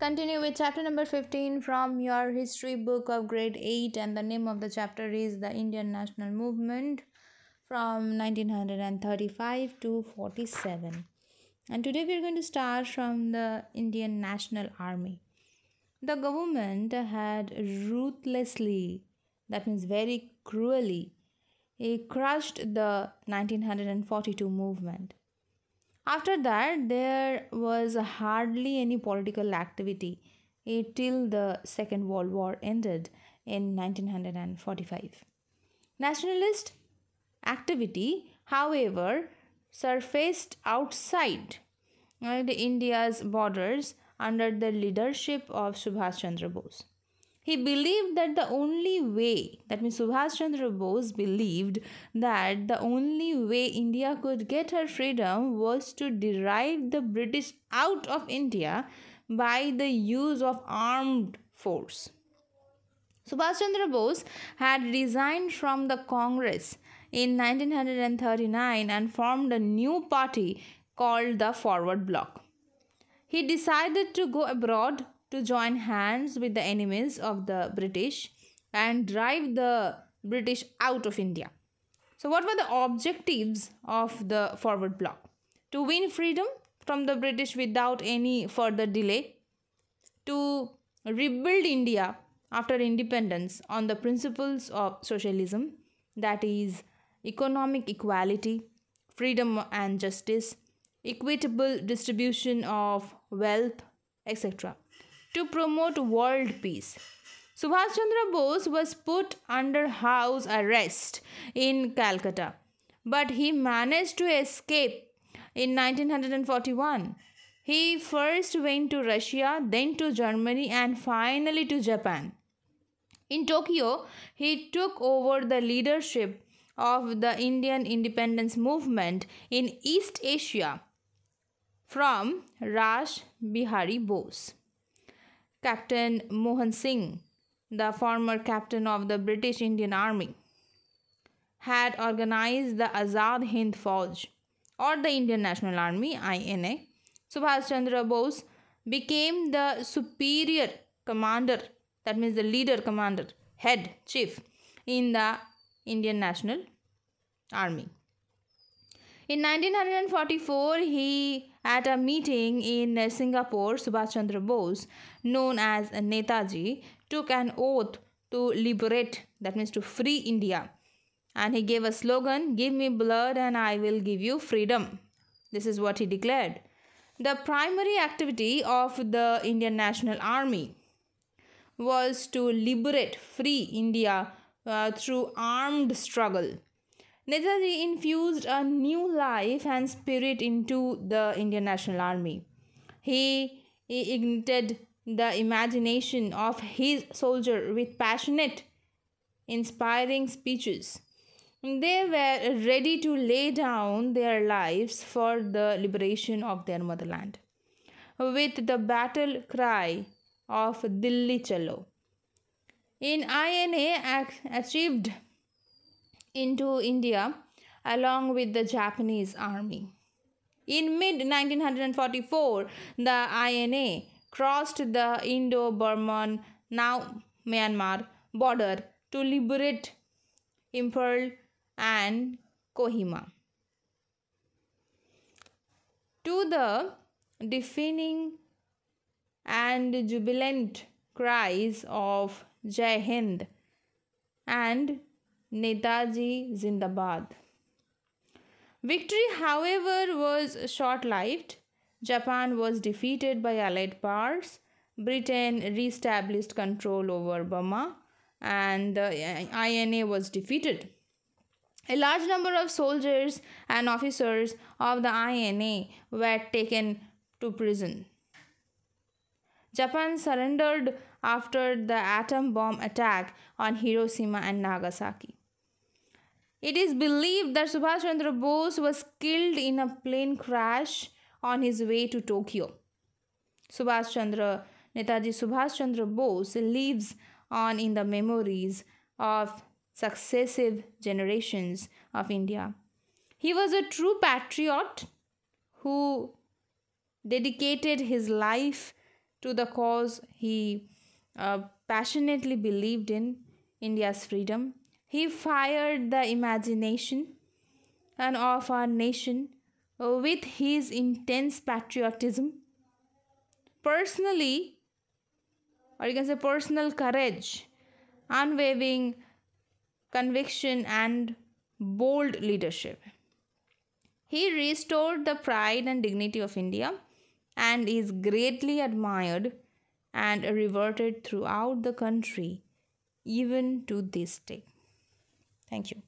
Continue with chapter number 15 from your history book of grade 8 and the name of the chapter is the Indian National Movement from 1935 to 47. And today we are going to start from the Indian National Army. The government had ruthlessly, that means very cruelly, eh, crushed the 1942 movement. After that, there was hardly any political activity eh, till the Second World War ended in 1945. Nationalist activity, however, surfaced outside eh, India's borders under the leadership of Subhash Chandra Bose. He believed that the only way, that means Subhash Chandra Bose believed that the only way India could get her freedom was to drive the British out of India by the use of armed force. Subhash Chandra Bose had resigned from the Congress in 1939 and formed a new party called the Forward Bloc. He decided to go abroad to join hands with the enemies of the British and drive the British out of India. So what were the objectives of the forward bloc? To win freedom from the British without any further delay, to rebuild India after independence on the principles of socialism, that is, economic equality, freedom and justice, equitable distribution of wealth, etc to promote world peace. Subhash Chandra Bose was put under house arrest in Calcutta, but he managed to escape in 1941. He first went to Russia, then to Germany, and finally to Japan. In Tokyo, he took over the leadership of the Indian independence movement in East Asia from Raj Bihari Bose. Captain Mohan Singh, the former captain of the British Indian Army, had organized the Azad Hind Fauj or the Indian National Army INA. Subhas Chandra Bose became the superior commander, that means the leader commander, head chief in the Indian National Army. In 1944, he at a meeting in Singapore, Subhash Chandra Bose, known as Netaji, took an oath to liberate, that means to free India. And he gave a slogan, Give me blood and I will give you freedom. This is what he declared. The primary activity of the Indian National Army was to liberate free India uh, through armed struggle. Netaji infused a new life and spirit into the Indian National Army. He, he ignited the imagination of his soldier with passionate, inspiring speeches. They were ready to lay down their lives for the liberation of their motherland. With the battle cry of Dilli Chalo. In INA achieved into India along with the Japanese army. In mid 1944, the INA crossed the Indo Burman, now Myanmar, border to liberate Imphal and Kohima. To the deafening and jubilant cries of Jai Hind and Netaji Zindabad. Victory, however, was short lived. Japan was defeated by Allied powers. Britain re established control over Burma and the uh, INA was defeated. A large number of soldiers and officers of the INA were taken to prison. Japan surrendered after the atom bomb attack on Hiroshima and Nagasaki. It is believed that Subhash Chandra Bose was killed in a plane crash on his way to Tokyo. Subhash Chandra Netaji Subhash Chandra Bose lives on in the memories of successive generations of India. He was a true patriot who dedicated his life to the cause he uh, passionately believed in India's freedom he fired the imagination and of our nation with his intense patriotism, personally, or you can say personal courage, unwavering conviction, and bold leadership. He restored the pride and dignity of India and is greatly admired and reverted throughout the country, even to this day. Thank you.